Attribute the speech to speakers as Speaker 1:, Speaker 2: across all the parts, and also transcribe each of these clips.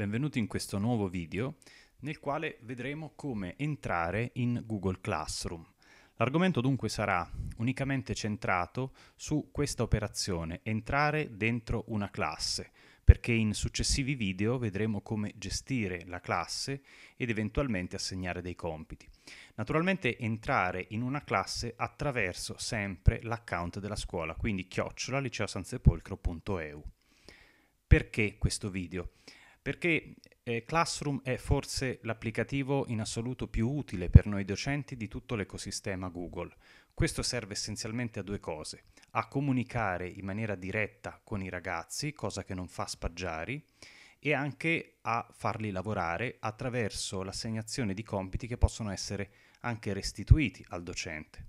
Speaker 1: Benvenuti in questo nuovo video nel quale vedremo come entrare in Google Classroom. L'argomento dunque sarà unicamente centrato su questa operazione, entrare dentro una classe, perché in successivi video vedremo come gestire la classe ed eventualmente assegnare dei compiti. Naturalmente entrare in una classe attraverso sempre l'account della scuola, quindi chiocciola liceosansepolcro.eu. Perché questo video? perché eh, Classroom è forse l'applicativo in assoluto più utile per noi docenti di tutto l'ecosistema Google. Questo serve essenzialmente a due cose, a comunicare in maniera diretta con i ragazzi, cosa che non fa Spaggiari, e anche a farli lavorare attraverso l'assegnazione di compiti che possono essere anche restituiti al docente.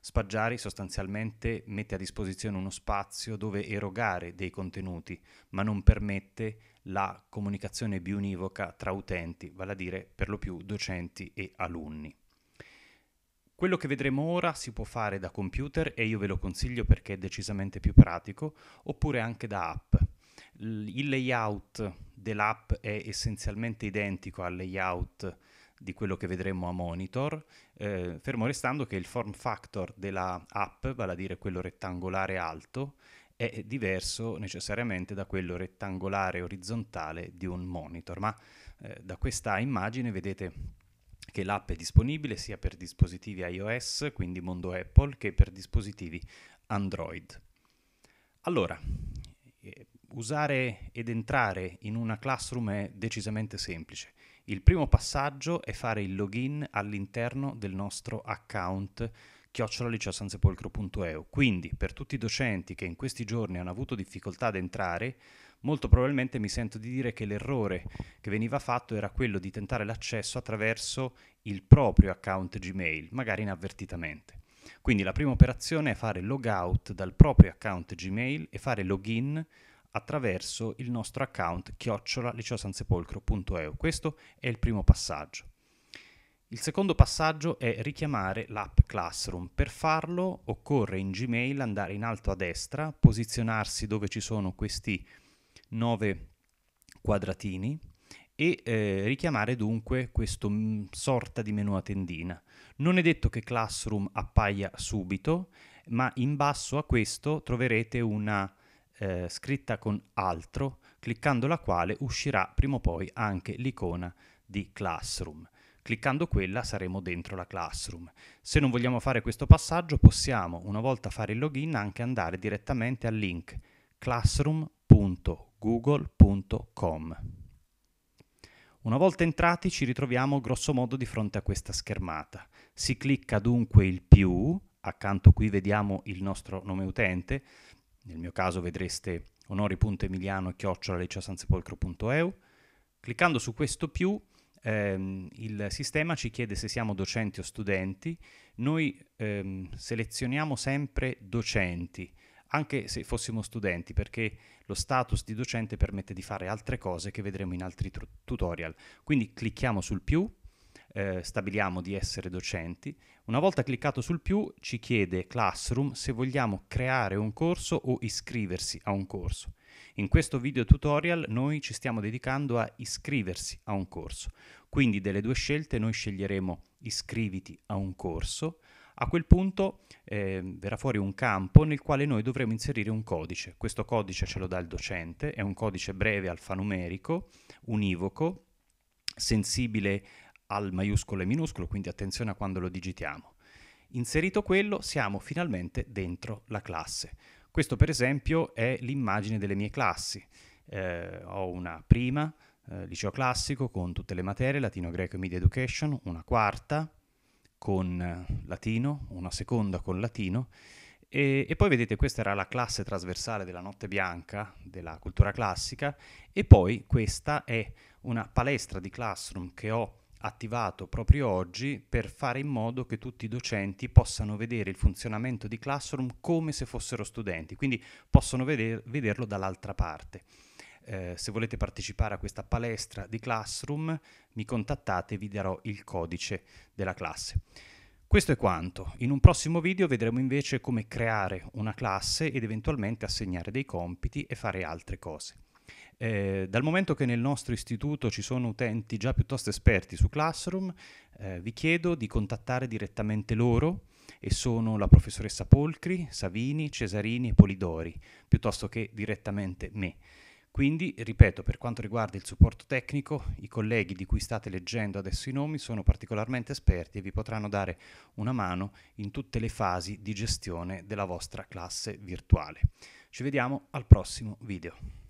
Speaker 1: Spaggiari sostanzialmente mette a disposizione uno spazio dove erogare dei contenuti, ma non permette la comunicazione biunivoca tra utenti, vale a dire per lo più docenti e alunni. Quello che vedremo ora si può fare da computer e io ve lo consiglio perché è decisamente più pratico, oppure anche da app. Il layout dell'app è essenzialmente identico al layout di quello che vedremo a monitor, eh, fermo restando che il form factor della app, vale a dire quello rettangolare alto, è diverso necessariamente da quello rettangolare orizzontale di un monitor, ma eh, da questa immagine vedete che l'app è disponibile sia per dispositivi iOS, quindi mondo Apple, che per dispositivi Android. Allora, eh, usare ed entrare in una classroom è decisamente semplice. Il primo passaggio è fare il login all'interno del nostro account chiocciolaliceosansepolcro.eu. Quindi, per tutti i docenti che in questi giorni hanno avuto difficoltà ad entrare, molto probabilmente mi sento di dire che l'errore che veniva fatto era quello di tentare l'accesso attraverso il proprio account Gmail, magari inavvertitamente. Quindi la prima operazione è fare logout dal proprio account Gmail e fare login attraverso il nostro account chiocciola liceosansepolcro.eu. Questo è il primo passaggio. Il secondo passaggio è richiamare l'app Classroom. Per farlo occorre in Gmail andare in alto a destra, posizionarsi dove ci sono questi nove quadratini e eh, richiamare dunque questo mm, sorta di menu a tendina. Non è detto che Classroom appaia subito, ma in basso a questo troverete una eh, scritta con altro, cliccando la quale uscirà prima o poi anche l'icona di Classroom. Cliccando quella saremo dentro la Classroom. Se non vogliamo fare questo passaggio possiamo, una volta fare il login, anche andare direttamente al link classroom.google.com. Una volta entrati ci ritroviamo grossomodo di fronte a questa schermata. Si clicca dunque il più, accanto qui vediamo il nostro nome utente, nel mio caso vedreste onori.emiliano-lecciasansepolcro.eu. Cliccando su questo più ehm, il sistema ci chiede se siamo docenti o studenti, noi ehm, selezioniamo sempre docenti, anche se fossimo studenti, perché lo status di docente permette di fare altre cose che vedremo in altri tr- tutorial. Quindi clicchiamo sul più, eh, stabiliamo di essere docenti. Una volta cliccato sul più ci chiede Classroom se vogliamo creare un corso o iscriversi a un corso. In questo video tutorial noi ci stiamo dedicando a iscriversi a un corso, quindi delle due scelte noi sceglieremo iscriviti a un corso, a quel punto eh, verrà fuori un campo nel quale noi dovremo inserire un codice, questo codice ce lo dà il docente, è un codice breve alfanumerico, univoco, sensibile al maiuscolo e minuscolo, quindi attenzione a quando lo digitiamo. Inserito quello siamo finalmente dentro la classe. Questo per esempio è l'immagine delle mie classi. Eh, ho una prima, eh, liceo classico, con tutte le materie, latino, greco e media education, una quarta con eh, latino, una seconda con latino, e, e, poi vedete questa era la classe trasversale della notte bianca, della cultura classica, e poi questa è una palestra di classroom che ho attivato proprio oggi per fare in modo che tutti i docenti possano vedere il funzionamento di Classroom come se fossero studenti, quindi possono veder- vederlo dall'altra parte. Eh, se volete partecipare a questa palestra di Classroom, mi contattate e vi darò il codice della classe. Questo è quanto. In un prossimo video vedremo invece come creare una classe ed eventualmente assegnare dei compiti e fare altre cose. Eh, dal momento che nel nostro istituto ci sono utenti già piuttosto esperti su Classroom, eh, vi chiedo di contattare direttamente loro e sono la professoressa Polcri, Savini, Cesarini e Polidori, piuttosto che direttamente me. Quindi, ripeto, per quanto riguarda il supporto tecnico, i colleghi di cui state leggendo adesso i nomi sono particolarmente esperti e vi potranno dare una mano in tutte le fasi di gestione della vostra classe virtuale. Ci vediamo al prossimo video.